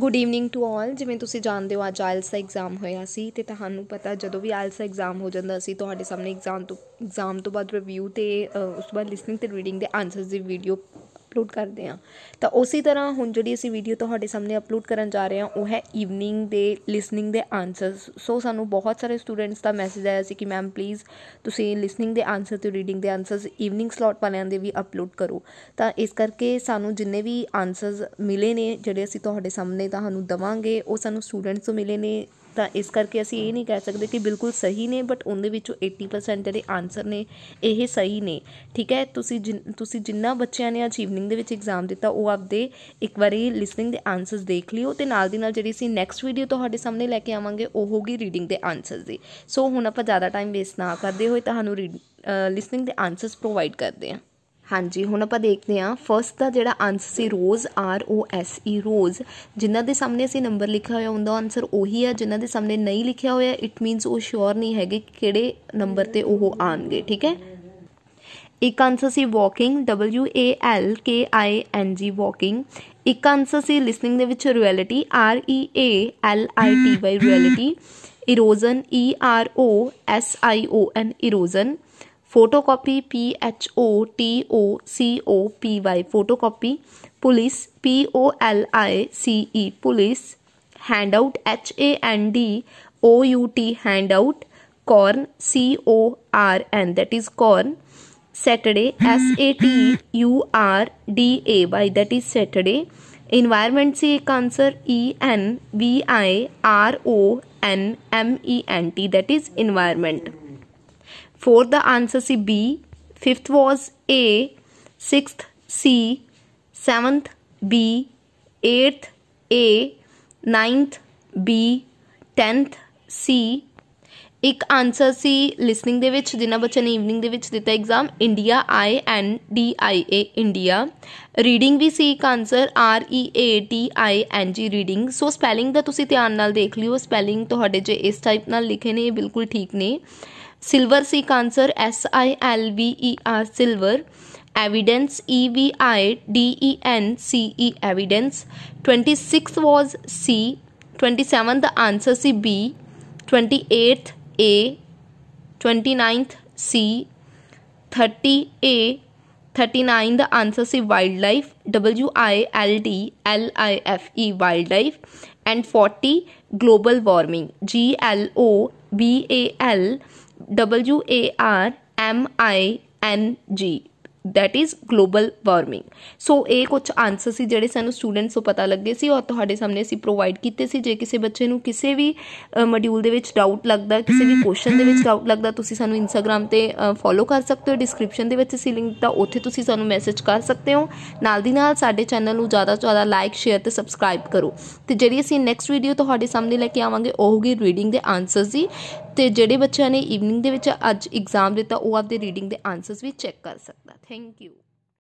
Good evening to all ਜਿਵੇਂ ਤੁਸੀਂ ਜਾਣਦੇ ਹੋ ਅੱਜ ਆਇਲਸ ਦਾ ਐਗਜ਼ਾਮ ਹੋਇਆ ਸੀ ਤੇ ਤੁਹਾਨੂੰ ਪਤਾ ਜਦੋਂ ਵੀ ਆਇਲਸ ਦਾ ਐਗਜ਼ਾਮ ਹੋ ਜਾਂਦਾ ਸੀ ਤੁਹਾਡੇ ਸਾਹਮਣੇ ਐਗਜ਼ਾਮ ਤੋਂ ਐਗਜ਼ਾਮ ਤੋਂ ਬਾਅਦ ਰਿਵਿਊ ਤੇ ਉਸ ਤੋਂ ਬਾਅਦ ਲਿਸਨਿੰਗ ਤੇ ਰੀਡਿੰਗ ਦੇ ਆਨਸਰਸ ਦੀ ਵੀਡੀਓ ਅਪਲੋਡ ਕਰਦੇ ਹਾਂ ਤਾਂ ਉਸੇ ਤਰ੍ਹਾਂ ਹੁਣ ਜਿਹੜੀ ਅਸੀਂ ਵੀਡੀਓ ਤੁਹਾਡੇ ਸਾਹਮਣੇ ਅਪਲੋਡ ਕਰਨ ਜਾ ਰਹੇ ਹਾਂ ਉਹ ਹੈ ਈਵਨਿੰਗ ਦੇ ਲਿਸਨਿੰਗ ਦੇ ਆਨਸਰਸ ਸੋ ਸਾਨੂੰ ਬਹੁਤ ਸਾਰੇ ਸਟੂਡੈਂਟਸ ਦਾ ਮੈਸੇਜ ਆਇਆ ਸੀ ਕਿ ਮੈਮ ਪਲੀਜ਼ ਤੁਸੀਂ ਲਿਸਨਿੰਗ ਦੇ ਆਨਸਰ ਤੇ ਰੀਡਿੰਗ ਦੇ ਆਨਸਰਸ ਈਵਨਿੰਗ ਸਲੋਟ ਵਾਲਿਆਂ ਦੇ ਵੀ ਅਪਲੋਡ ਕਰੋ ਤਾਂ ਇਸ ਕਰਕੇ ਸਾਨੂੰ ਜਿੰਨੇ ਵੀ ਆਨਸਰਸ ਮਿਲੇ ਨੇ ਜਿਹੜੇ ਅਸੀਂ ਤੁਹਾਡੇ ਸਾਹਮਣੇ ਤੁਹਾਨੂੰ ਦਵਾਂਗੇ ਉਹ ਸਾਨੂੰ ਸਟੂਡੈਂਟਸ ਤੋਂ ਮਿਲੇ ਨੇ ਤਾਂ ਇਸ ਕਰਕੇ ਅਸੀਂ ਇਹ ਨਹੀਂ ਕਹਿ ਸਕਦੇ ਕਿ ਬਿਲਕੁਲ ਸਹੀ ਨੇ ਬਟ ਉਹਦੇ ਵਿੱਚੋਂ 80% ਜਿਹੜੇ ਆਨਸਰ ਨੇ ਇਹ ਸਹੀ ਨੇ ਠੀਕ ਹੈ ਤੁਸੀਂ ਤੁਸੀਂ ਜਿੰਨਾ ਬੱਚਿਆਂ ਨੇ ਅੱਜ ਈਵਨਿੰਗ ਦੇ ਵਿੱਚ ਐਗਜ਼ਾਮ ਦਿੱਤਾ ਉਹ ਆਪਦੇ ਇੱਕ ਵਾਰੀ ਲਿਸਨਿੰਗ ਦੇ ਆਨਸਰਸ ਦੇਖ ਲਿਓ ਤੇ ਨਾਲ ਦੀ ਨਾਲ ਜਿਹੜੀ ਸੀ ਨੈਕਸਟ ਵੀਡੀਓ ਤੁਹਾਡੇ ਸਾਹਮਣੇ ਲੈ ਕੇ ਆਵਾਂਗੇ ਉਹ ਹੋਗੀ ਰੀਡਿੰਗ ਦੇ ਆਨਸਰਸ ਦੀ ਸੋ ਹੁਣ ਆਪਾਂ ਜ਼ਿਆਦਾ ਟਾਈਮ ਵੇਸਟ ਨਾ ਕਰਦੇ ਹੋਏ ਤੁਹਾਨੂੰ ਲਿਸਨਿੰਗ ਦੇ ਆਨਸਰਸ ਪ੍ਰੋਵਾਈਡ ਕਰਦੇ ਹਾਂ ਹਾਂਜੀ ਹੁਣ ਆਪਾਂ ਦੇਖਦੇ ਹਾਂ ਫਰਸਟ ਦਾ ਜਿਹੜਾ ਆਨਸਰ ਸੀ rose R O S E rose ਜਿਨ੍ਹਾਂ ਦੇ ਸਾਹਮਣੇ ਅਸੀਂ ਨੰਬਰ ਲਿਖਿਆ ਹੋਇਆ ਹੁੰਦਾ ਆਨਸਰ ਉਹੀ ਹੈ ਜਿਨ੍ਹਾਂ ਦੇ ਸਾਹਮਣੇ ਨਹੀਂ ਲਿਖਿਆ ਹੋਇਆ ਇਟ ਮੀਨਸ ਉਹ ਸ਼ੋਰ ਨਹੀਂ ਹੈਗੇ ਕਿ ਕਿਹੜੇ ਨੰਬਰ ਤੇ ਉਹ ਆਣਗੇ ਠੀਕ ਹੈ ਇੱਕ ਆਨਸਰ ਸੀ walking W A L K I N G walking ਇੱਕ ਆਨਸਰ ਸੀ ਲਿਸਨਿੰਗ ਦੇ ਵਿੱਚ reality R E A L I T Y reality erosion E R O S I O N erosion photocopy p h o t o c o p y photocopy police p o l i c e police handout h a n d o u t handout corn c o r n that is corn saturday hmm. s a t u r d a y that is saturday environment से एक answer E N V fourth the answer ਸੀ B 5th was A 6th C 7th B 8th A 9th B 10th C ਇੱਕ answer ਸੀ listening ਦੇ ਵਿੱਚ ਜਿਨ੍ਹਾਂ ਬੱਚਿਆਂ ਨੇ ਈਵਨਿੰਗ ਦੇ ਵਿੱਚ ਦਿੱਤਾ exam India I N D I A India reading ਵੀ ਸੀ ਇੱਕ answer R E A T I N G reading so spelling ਦਾ ਤੁਸੀਂ ਧਿਆਨ ਨਾਲ ਦੇਖ ਲਿਓ ਸਪੈਲਿੰਗ ਤੁਹਾਡੇ ਜੇ ਇਸ ਟਾਈਪ ਨਾਲ ਲਿਖੇ ਨੇ ਇਹ ਬਿਲਕੁਲ ਠੀਕ ਨੇ ਸਿਲਵਰ ਸੀ answer S I L V E R silver evidence E V I D E N C E evidence 26 was C 27 the answer C B 28th A 29th C 30 A 39 the answer C wildlife W I L D L I F E wildlife and 40 global warming G L O B A L W A R M I N G. That is global warming so ਇਹ ਕੁਝ answer ਸੀ ਜਿਹੜੇ ਸਾਨੂੰ students ਨੂੰ ਪਤਾ ਲੱਗੇ ਸੀ ਔਰ ਤੁਹਾਡੇ ਸਾਹਮਣੇ ਅਸੀਂ ਪ੍ਰੋਵਾਈਡ ਕੀਤੇ ਸੀ ਜੇ ਕਿਸੇ ਬੱਚੇ ਨੂੰ ਕਿਸੇ ਵੀ ਮੋਡਿਊਲ ਦੇ ਵਿੱਚ ਡਾਊਟ ਲੱਗਦਾ ਕਿਸੇ ਵੀ ਕੁਐਸਚਨ ਦੇ ਵਿੱਚ ਡਾਊਟ ਲੱਗਦਾ ਤੁਸੀਂ ਸਾਨੂੰ ਇੰਸਟਾਗ੍ਰam ਤੇ ਫੋਲੋ ਕਰ ਸਕਦੇ ਹੋ ਡਿਸਕ੍ਰਿਪਸ਼ਨ ਦੇ ਵਿੱਚ ਅਸੀਂ ਲਿੰਕ ਦਿੱਤਾ ਉੱਥੇ ਤੁਸੀਂ ਸਾਨੂੰ ਮੈਸੇਜ ਕਰ ਸਕਦੇ ਹੋ ਨਾਲ ਦੀ ਨਾਲ ਸਾਡੇ ਚੈਨਲ ਨੂੰ ਜ਼ਿਆਦਾ ਤੋਂ ਜ਼ਿਆਦਾ ਲਾਈਕ ਸ਼ੇਅਰ ਤੇ ਸਬਸਕ੍ਰਾਈਬ ਕਰੋ ਤੇ ਜਿਹੜੀ ਅਸੀਂ ਨੈਕਸਟ ਵੀਡੀਓ ਤੁਹਾਡੇ ਸਾਹਮਣੇ ਲੈ ਕੇ ਆਵਾਂਗੇ ਉਹ ਹੋਗੀ ਰੀਡਿੰਗ ਦੇ ਆਨਸਰਸ ਦੀ ਤੇ ਜਿਹੜੇ ਬੱਚਿਆਂ ਨੇ ਈਵਨਿੰਗ ਦੇ ਵਿੱਚ ਅੱਜ ਐਗਜ਼ਾਮ ਦਿੱਤਾ ਉਹ ਆਪਦੇ ਰੀਡਿੰਗ ਦੇ ਆਨਸਰਸ ਵੀ ਚੈੱਕ ਕਰ ਸਕਦਾ thank you